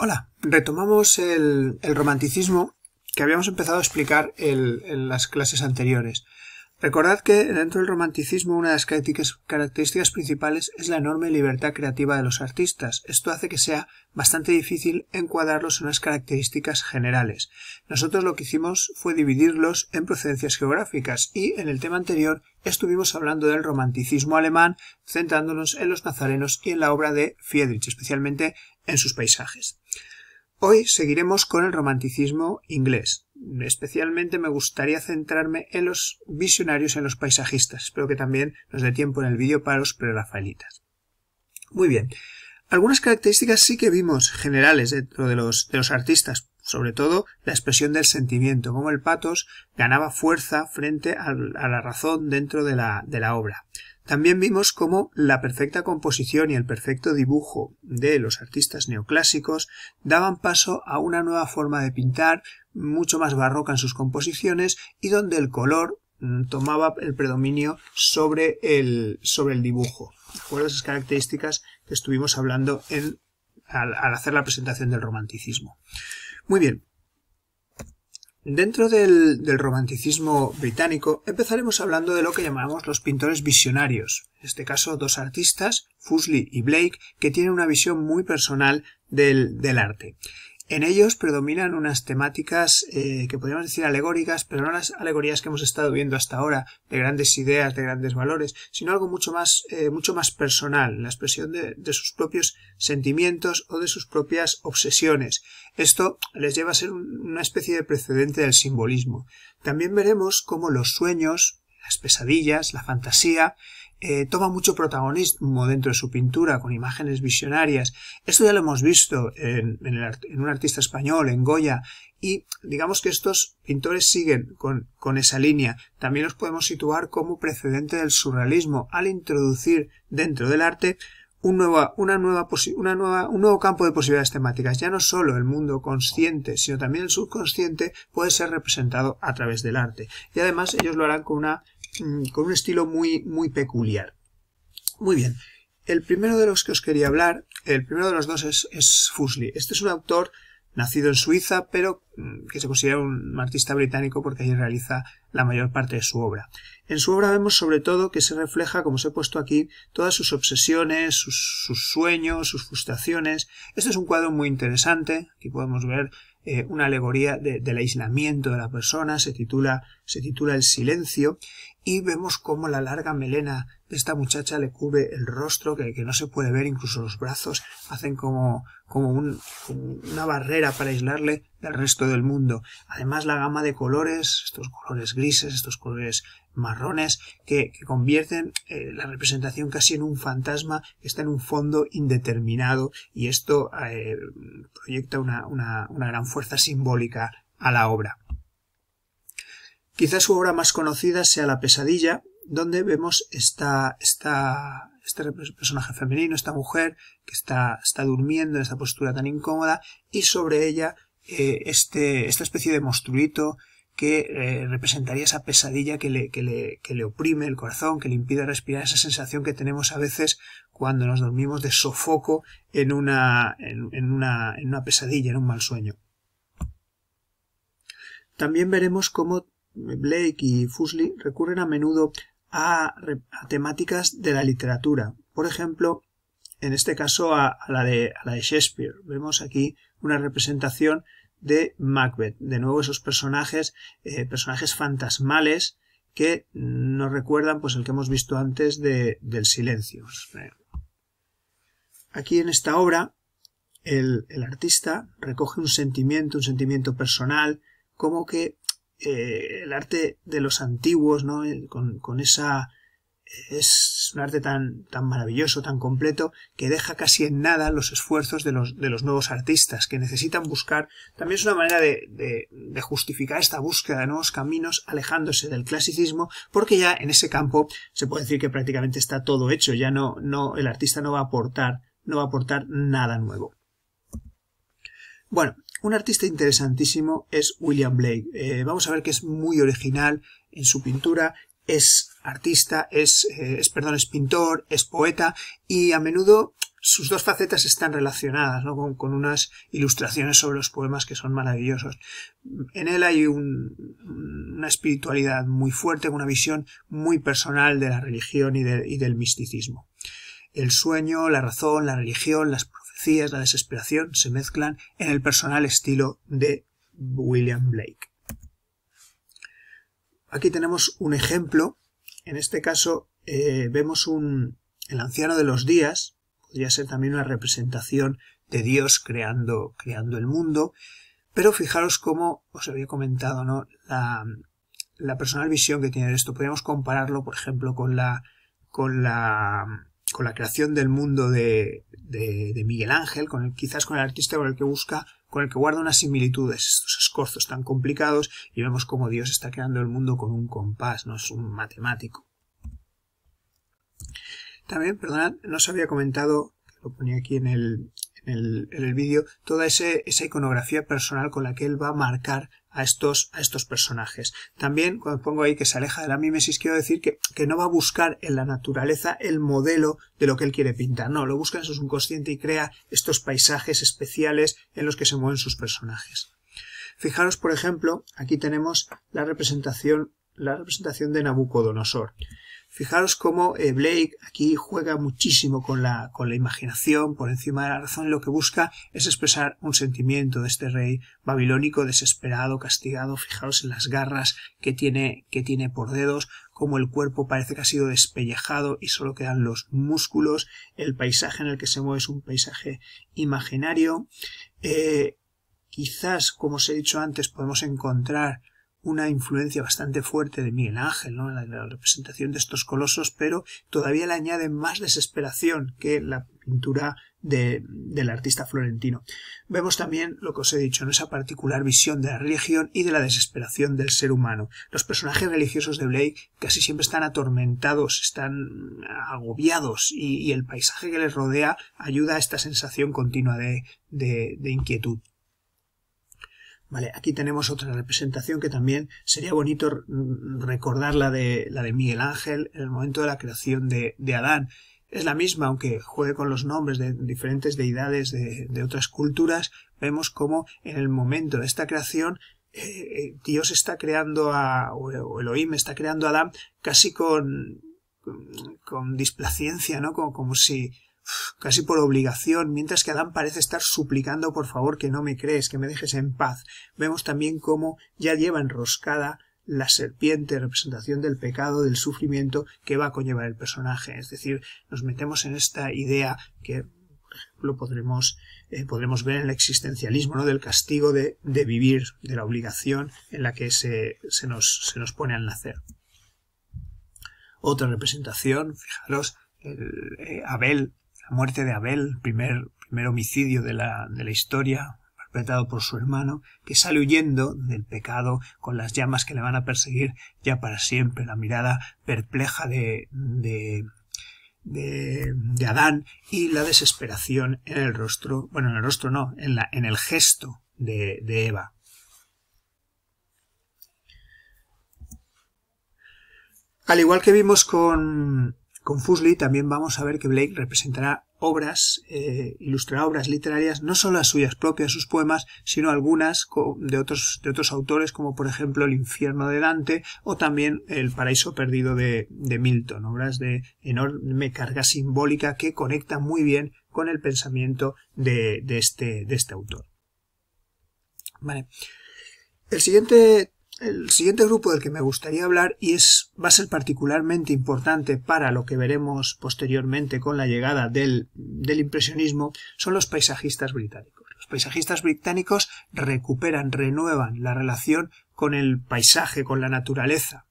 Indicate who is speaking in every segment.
Speaker 1: Hola, retomamos el, romanticismo que habíamos empezado a explicar en las clases anteriores. Recordad que dentro del romanticismo una de las características principales es la enorme libertad creativa de los artistas. Esto hace que sea bastante difícil encuadrarlos en unas características generales. Nosotros lo que hicimos fue dividirlos en procedencias geográficas y en el tema anterior estuvimos hablando del romanticismo alemán, centrándonos en los nazarenos y en la obra de Friedrich, especialmente en sus paisajes. Hoy seguiremos con el romanticismo inglés. Especialmente me gustaría centrarme en los visionarios, en los paisajistas. Espero que también nos dé tiempo en el vídeo para los prerrafaelitas. Muy bien. Algunas características sí que vimos generales dentro de los, de los artistas, sobre todo la expresión del sentimiento, como el patos ganaba fuerza frente a la razón dentro de la, obra. También vimos cómo la perfecta composición y el perfecto dibujo de los artistas neoclásicos daban paso a una nueva forma de pintar, mucho más barroca en sus composiciones, y donde el color mm, tomaba el predominio sobre el, sobre el dibujo. Recuerda esas características que estuvimos hablando al hacer la presentación del romanticismo. Muy bien. Dentro del, romanticismo británico empezaremos hablando de lo que llamamos los pintores visionarios, en este caso dos artistas, Fuseli y Blake, que tienen una visión muy personal del arte. En ellos predominan unas temáticas eh, que podríamos decir alegóricas, pero no las alegorías que hemos estado viendo hasta ahora, de grandes ideas, de grandes valores, sino algo mucho más, eh, mucho más personal, la expresión de, sus propios sentimientos o de sus propias obsesiones. Esto les lleva a ser una especie de precedente del simbolismo. También veremos cómo los sueños, las pesadillas, la fantasía eh, toma mucho protagonismo dentro de su pintura con imágenes visionarias. Esto ya lo hemos visto en, un artista español, en Goya, y digamos que estos pintores siguen con, esa línea. También los podemos situar como precedente del surrealismo al introducir dentro del arte un, un nuevo campo de posibilidades temáticas. Ya no solo el mundo consciente, sino también el subconsciente puede ser representado a través del arte. Y además ellos lo harán con una Mm, con un estilo muy, muy peculiar. Muy bien. El primero de los que os quería hablar, el primero de los dos es, Fusli. Este es un autor nacido en Suiza, pero mm, que se considera un artista británico porque allí realiza la mayor parte de su obra. En su obra vemos sobre todo que se refleja, como os he puesto aquí, todas sus obsesiones, sus, sueños, sus frustraciones. Este es un cuadro muy interesante, aquí podemos ver eh, una alegoría del aislamiento de la persona, se titula, se titula El silencio, y vemos cómo la larga melena de esta muchacha le cubre el rostro, que, que no se puede ver, incluso los brazos hacen como, una barrera para aislarle del resto del mundo. Además, la gama de colores, estos colores grises, estos colores marrones, que, convierten eh, la representación casi en un fantasma que está en un fondo indeterminado y esto eh, proyecta una gran fuerza simbólica a la obra. Quizás su obra más conocida sea La pesadilla, donde vemos esta, este personaje femenino, esta mujer que está, está durmiendo en esta postura tan incómoda y sobre ella eh, este, esta especie de monstruito que eh, representaría esa pesadilla que le, oprime el corazón, que le impide respirar, esa sensación que tenemos a veces cuando nos dormimos de sofoco en una, en una, en una pesadilla, en un mal sueño. También veremos cómo Blake y Fuseli recurren a menudo a, temáticas de la literatura. Por ejemplo, en este caso a, la de, Shakespeare. Vemos aquí una representación de Macbeth. De nuevo esos personajes, eh, personajes fantasmales que nos recuerdan pues el que hemos visto antes de, del silencio. Aquí en esta obra el, el, artista recoge un sentimiento, un sentimiento personal, como que eh, el arte de los antiguos, ¿no? Con, esa... Es un arte tan, tan maravilloso, tan completo, que deja casi en nada los esfuerzos de los, de los nuevos artistas, que necesitan buscar. También es una manera de, de, de justificar esta búsqueda de nuevos caminos, alejándose del clasicismo, porque ya en ese campo se puede decir que prácticamente está todo hecho, ya no, no, el artista no va a aportar, no va a aportar nada nuevo. Bueno, un artista interesantísimo es William Blake. Eh, vamos a ver que es muy original en su pintura, es artista, es, eh, es, perdón, es pintor, es poeta y a menudo sus dos facetas están relacionadas, ¿no? con, unas ilustraciones sobre los poemas que son maravillosos. En él hay una espiritualidad muy fuerte, una visión muy personal de la religión y, y del misticismo. El sueño, la razón, la religión, las la desesperación, se mezclan en el personal estilo de William Blake. Aquí tenemos un ejemplo. En este caso eh, vemos un, el anciano de los días. Podría ser también una representación de Dios creando, creando el mundo. Pero fijaros cómo os había comentado ¿no? la, la personal visión que tiene esto. Podríamos compararlo, por ejemplo, con la, con la con la creación del mundo de, Miguel Ángel, quizás con el artista con el que busca, con el que guarda unas similitudes, estos escorzos tan complicados, y vemos cómo Dios está creando el mundo con un compás, no es un matemático. También, perdonad, no os había comentado, lo ponía aquí en el, en el, vídeo, toda esa iconografía personal con la que él va a marcar a estos, a estos personajes. También, cuando pongo ahí que se aleja de la mimesis, quiero decir que, que no va a buscar en la naturaleza el modelo de lo que él quiere pintar. No, lo busca en su subconsciente y crea estos paisajes especiales en los que se mueven sus personajes. Fijaros, por ejemplo, aquí tenemos la representación, la representación de Nabucodonosor. Fijaros cómo eh, Blake aquí juega muchísimo con la, con la imaginación, por encima de la razón, lo que busca es expresar un sentimiento de este rey babilónico desesperado, castigado. Fijaros en las garras que tiene, que tiene por dedos, como el cuerpo parece que ha sido despellejado y solo quedan los músculos, el paisaje en el que se mueve es un paisaje imaginario. Eh, quizás, como os he dicho antes, podemos encontrar una influencia bastante fuerte de Miguel Ángel ¿no? en la, representación de estos colosos, pero todavía le añade más desesperación que la pintura del artista florentino. Vemos también lo que os he dicho, en esa particular visión de la religión y de la desesperación del ser humano. Los personajes religiosos de Blake casi siempre están atormentados, están agobiados y, el paisaje que les rodea ayuda a esta sensación continua de, de inquietud. Vale, aquí tenemos otra representación que también sería bonito recordar la de, la de Miguel Ángel en el momento de la creación de, Adán. Es la misma, aunque juegue con los nombres de diferentes deidades de, otras culturas, vemos cómo en el momento de esta creación eh, eh, Dios está creando a, o Elohim está creando a Adán casi con, con, displacencia, ¿no? Como, como si casi por obligación, mientras que Adán parece estar suplicando por favor que no me crees, que me dejes en paz. Vemos también cómo ya lleva enroscada la serpiente, representación del pecado, del sufrimiento que va a conllevar el personaje. Es decir, nos metemos en esta idea que lo podremos, eh, podremos ver en el existencialismo, ¿no? del castigo de, de, vivir, de la obligación en la que se, se, nos, pone al nacer. Otra representación, fijaros, eh, Abel la muerte de Abel, primer, primer homicidio de la, de la historia, perpetrado por su hermano, que sale huyendo del pecado con las llamas que le van a perseguir ya para siempre, la mirada perpleja de, de, de, de Adán y la desesperación en el rostro, bueno, en el rostro no, en, la, en el gesto de, de Eva. Al igual que vimos con, con Fusley también vamos a ver que Blake representará obras, eh, ilustrará obras literarias, no solo las suyas propias, sus poemas, sino algunas de otros, de otros autores, como por ejemplo El infierno de Dante o también El paraíso perdido de, Milton, obras de enorme carga simbólica que conectan muy bien con el pensamiento de, este, de este autor. El siguiente el siguiente grupo del que me gustaría hablar y es, va a ser particularmente importante para lo que veremos posteriormente con la llegada del, del impresionismo son los paisajistas británicos. Los paisajistas británicos recuperan, renuevan la relación con el paisaje, con la naturaleza.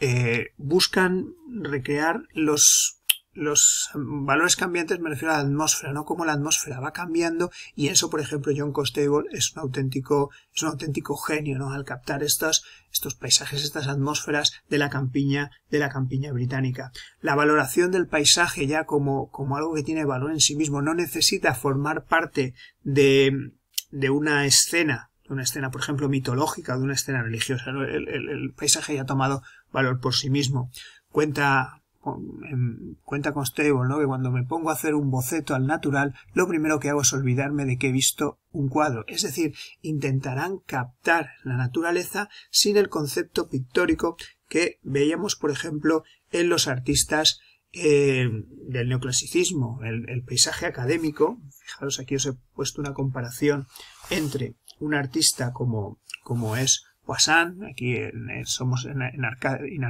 Speaker 1: Eh, buscan recrear los los valores cambiantes me refiero a la atmósfera, ¿no? Cómo la atmósfera va cambiando y eso, por ejemplo, John Costable es un auténtico, es un auténtico genio, ¿no? Al captar estos paisajes, estas atmósferas de la campiña, de la campiña británica. La valoración del paisaje ya como, como algo que tiene valor en sí mismo, no necesita formar parte de, de una escena, de una escena, por ejemplo, mitológica, o de una escena religiosa. El, el paisaje ya ha tomado valor por sí mismo. Cuenta Em, cuenta con Stable, ¿no? que cuando me pongo a hacer un boceto al natural, lo primero que hago es olvidarme de que he visto un cuadro. Es decir, intentarán captar la naturaleza sin el concepto pictórico que veíamos, por ejemplo, en los artistas eh, del neoclasicismo, el, paisaje académico. Fijaros, aquí os he puesto una comparación entre un artista como, como es Poisson, aquí somos en, Arcadia, en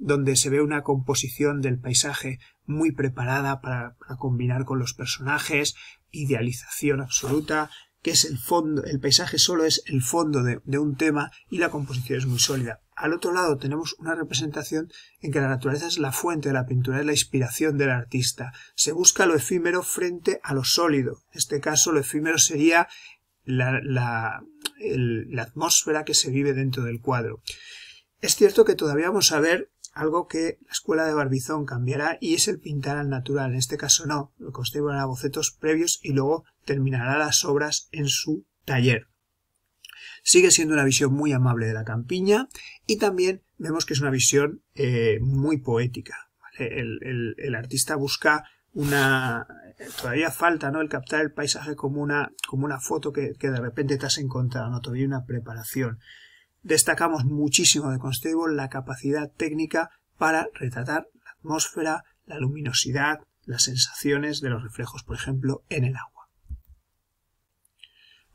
Speaker 1: donde se ve una composición del paisaje muy preparada para, combinar con los personajes, idealización absoluta, que es el fondo, el paisaje solo es el fondo de, un tema y la composición es muy sólida. Al otro lado tenemos una representación en que la naturaleza es la fuente de la pintura, es la inspiración del artista. Se busca lo efímero frente a lo sólido. En este caso lo efímero sería la, la atmósfera que se vive dentro del cuadro. Es cierto que todavía vamos a ver algo que la escuela de Barbizón cambiará y es el pintar al natural. En este caso no, lo a bocetos previos y luego terminará las obras en su taller. Sigue siendo una visión muy amable de la campiña y también vemos que es una visión eh, muy poética. El, artista busca una... Todavía falta ¿no? el captar el paisaje como una, como una foto que, que de repente te has encontrado, ¿no? todavía una preparación. Destacamos muchísimo de Constable la capacidad técnica para retratar la atmósfera, la luminosidad, las sensaciones de los reflejos, por ejemplo, en el agua.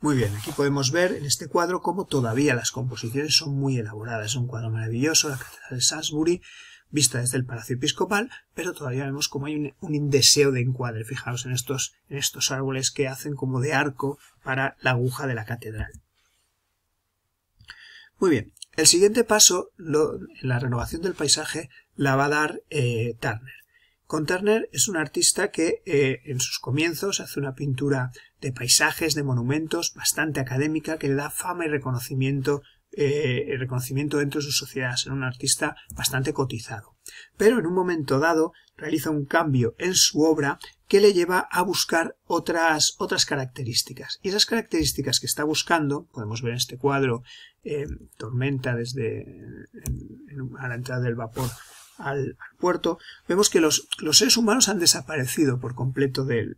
Speaker 1: Muy bien, aquí podemos ver en este cuadro cómo todavía las composiciones son muy elaboradas. Es un cuadro maravilloso, la Catedral de Salisbury, vista desde el Palacio Episcopal, pero todavía vemos cómo hay un, deseo de encuadre. Fijaros en estos, en estos árboles que hacen como de arco para la aguja de la catedral. Muy bien, el siguiente paso en la renovación del paisaje la va a dar eh, Turner. Con Turner es un artista que eh, en sus comienzos hace una pintura de paisajes, de monumentos, bastante académica, que le da fama y reconocimiento, eh, reconocimiento dentro de sus sociedades. Es un artista bastante cotizado pero en un momento dado realiza un cambio en su obra que le lleva a buscar otras, otras características. Y esas características que está buscando, podemos ver en este cuadro, eh, tormenta desde a la entrada del vapor al, puerto, vemos que los, seres humanos han desaparecido por completo del,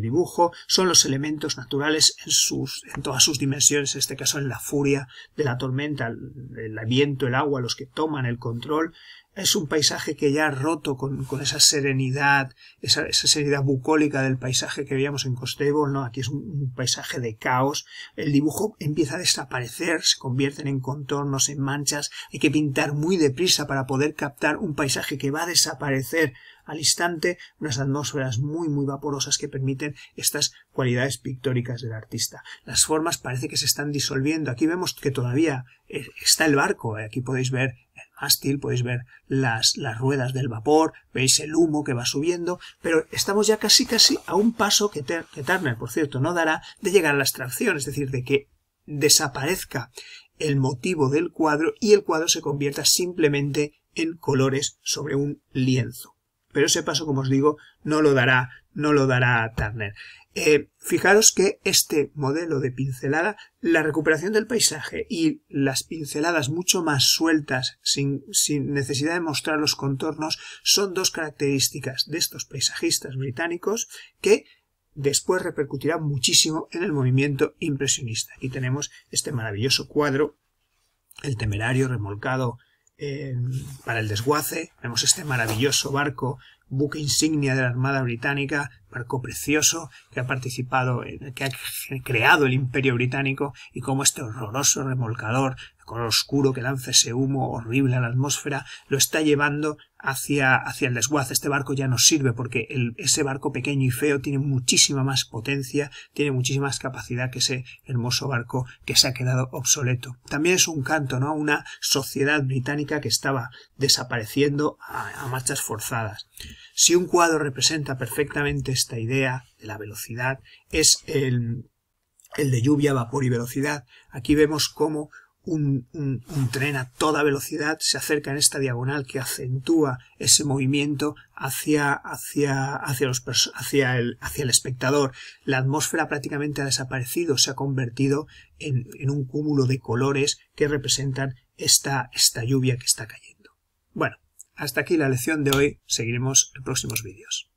Speaker 1: dibujo, son los elementos naturales en, sus, en todas sus dimensiones, en este caso en la furia de la tormenta, el, viento, el agua, los que toman el control, es un paisaje que ya ha roto con, esa serenidad, esa, esa, serenidad bucólica del paisaje que veíamos en Costebol, ¿no? Aquí es un, un, paisaje de caos. El dibujo empieza a desaparecer, se convierten en contornos, en manchas. Hay que pintar muy deprisa para poder captar un paisaje que va a desaparecer al instante, unas atmósferas muy muy vaporosas que permiten estas cualidades pictóricas del artista. Las formas parece que se están disolviendo. Aquí vemos que todavía eh, está el barco. Eh. Aquí podéis ver el mástil, podéis ver las, las ruedas del vapor, veis el humo que va subiendo, pero estamos ya casi casi a un paso que, que Turner, por cierto, no dará de llegar a la extracción, es decir, de que desaparezca el motivo del cuadro y el cuadro se convierta simplemente en colores sobre un lienzo. Pero ese paso, como os digo, no lo dará, no lo dará Turner. Eh, fijaros que este modelo de pincelada, la recuperación del paisaje y las pinceladas mucho más sueltas, sin, necesidad de mostrar los contornos, son dos características de estos paisajistas británicos que después repercutirán muchísimo en el movimiento impresionista. Aquí tenemos este maravilloso cuadro, el temerario remolcado Em, para el desguace. Vemos este maravilloso barco, buque insignia de la Armada Británica, barco precioso que ha participado, que ha creado el Imperio Británico y cómo este horroroso remolcador, de color oscuro que lanza ese humo horrible a la atmósfera, lo está llevando hacia, el desguace. Este barco ya no sirve porque ese barco pequeño y feo tiene muchísima más potencia, tiene muchísima más capacidad que ese hermoso barco que se ha quedado obsoleto. También es un canto, ¿no? Una sociedad británica que estaba desapareciendo a, a marchas forzadas. Si un cuadro representa perfectamente esta idea de la velocidad, es el, el de lluvia, vapor y velocidad. Aquí vemos cómo un, tren a toda velocidad se acerca en esta diagonal que acentúa ese movimiento hacia, hacia, hacia, el, espectador. La atmósfera prácticamente ha desaparecido, se ha convertido en, un cúmulo de colores que representan esta, esta lluvia que está cayendo. Bueno, hasta aquí la lección de hoy, seguiremos en próximos vídeos.